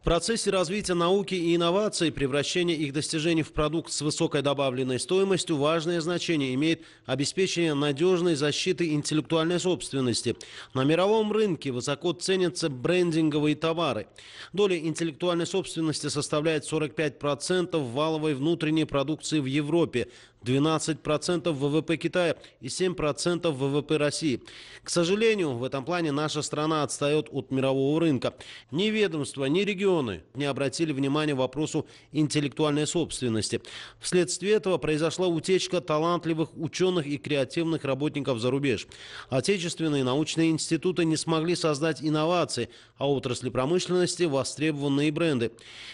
В процессе развития науки и инноваций, превращения их достижений в продукт с высокой добавленной стоимостью важное значение имеет обеспечение надежной защиты интеллектуальной собственности. На мировом рынке высоко ценятся брендинговые товары. Доля интеллектуальной собственности составляет 45% валовой внутренней продукции в Европе. 12% ВВП Китая и 7% ВВП России. К сожалению, в этом плане наша страна отстает от мирового рынка. Ни ведомства, ни регионы не обратили внимания вопросу интеллектуальной собственности. Вследствие этого произошла утечка талантливых ученых и креативных работников за рубеж. Отечественные научные институты не смогли создать инновации, а отрасли промышленности – востребованные бренды.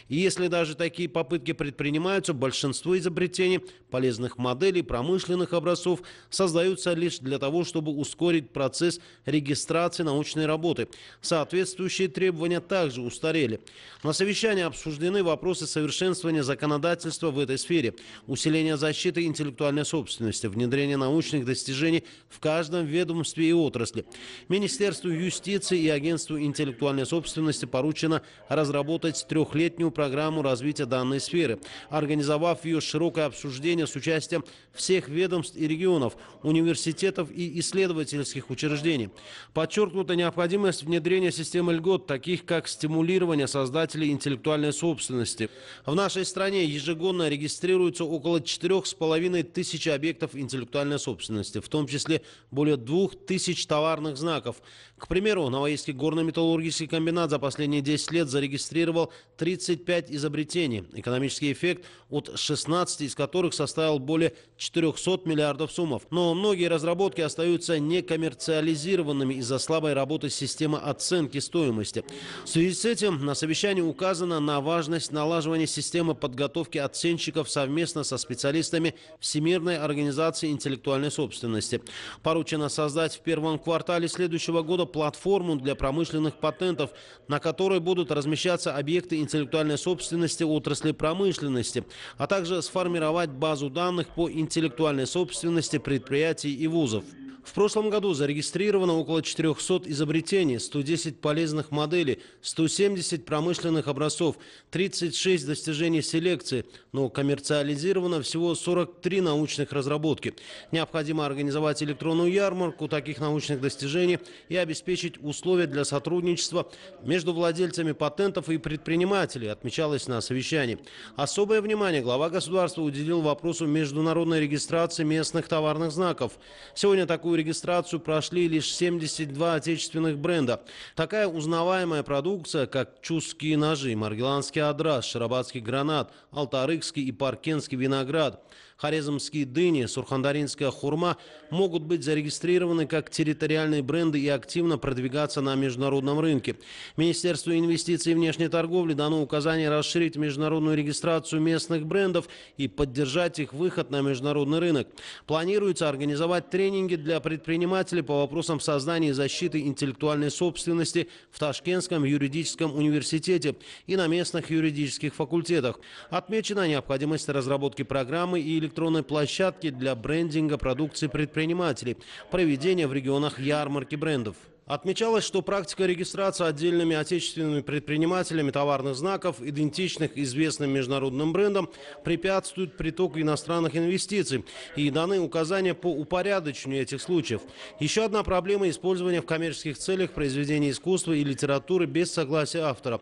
И если даже такие попытки предпринимаются, большинство изобретений полезных современных моделей промышленных образцов создаются лишь для того, чтобы ускорить процесс регистрации научной работы. Соответствующие требования также устарели. На совещании обсуждены вопросы совершенствования законодательства в этой сфере, усиление защиты интеллектуальной собственности, внедрение научных достижений в каждом ведомстве и отрасли. Министерству юстиции и Агентству интеллектуальной собственности поручено разработать трехлетнюю программу развития данной сферы, организовав ее широкое обсуждение с участием участием всех ведомств и регионов, университетов и исследовательских учреждений. Подчеркнута необходимость внедрения системы льгот, таких как стимулирование создателей интеллектуальной собственности. В нашей стране ежегодно регистрируется около 4,5 тысяч объектов интеллектуальной собственности, в том числе более 2 тысяч товарных знаков. К примеру, Новоильский горно-металлургический комбинат за последние 10 лет зарегистрировал 35 изобретений. Экономический эффект от 16 из которых составил более более 400 миллиардов суммов. Но многие разработки остаются некоммерциализированными из-за слабой работы системы оценки стоимости. В связи с этим на совещании указано на важность налаживания системы подготовки оценщиков совместно со специалистами Всемирной организации интеллектуальной собственности. Поручено создать в первом квартале следующего года платформу для промышленных патентов, на которой будут размещаться объекты интеллектуальной собственности отрасли промышленности, а также сформировать базу данных по интеллектуальной собственности предприятий и вузов. В прошлом году зарегистрировано около 400 изобретений, 110 полезных моделей, 170 промышленных образцов, 36 достижений селекции, но коммерциализировано всего 43 научных разработки. Необходимо организовать электронную ярмарку таких научных достижений и обеспечить условия для сотрудничества между владельцами патентов и предпринимателей, отмечалось на совещании. Особое внимание глава государства уделил вопросу международной регистрации местных товарных знаков. Сегодня такую регистрацию прошли лишь 72 отечественных бренда. Такая узнаваемая продукция, как чусские ножи, маргеланский адрас, шарабадский гранат, алтарыкский и паркенский виноград. Хорезмские дыни, сурхандаринская хурма могут быть зарегистрированы как территориальные бренды и активно продвигаться на международном рынке. Министерству инвестиций и внешней торговли дано указание расширить международную регистрацию местных брендов и поддержать их выход на международный рынок. Планируется организовать тренинги для предпринимателей по вопросам создания и защиты интеллектуальной собственности в Ташкентском юридическом университете и на местных юридических факультетах. Отмечена необходимость разработки программы или электронной площадки для брендинга продукции предпринимателей, проведения в регионах ярмарки брендов. Отмечалось, что практика регистрации отдельными отечественными предпринимателями товарных знаков, идентичных известным международным брендам, препятствует притоку иностранных инвестиций и даны указания по упорядочению этих случаев. Еще одна проблема – использования в коммерческих целях произведений искусства и литературы без согласия автора.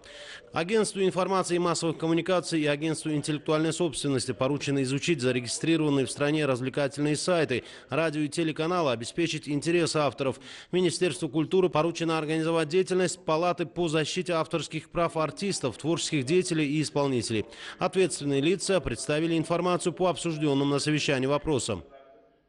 Агентству информации и массовых коммуникаций и Агентству интеллектуальной собственности поручено изучить зарегистрированные в стране развлекательные сайты, радио и телеканалы, обеспечить интерес авторов. Министерству культуры культуры поручено организовать деятельность Палаты по защите авторских прав артистов, творческих деятелей и исполнителей. Ответственные лица представили информацию по обсужденным на совещании вопросам.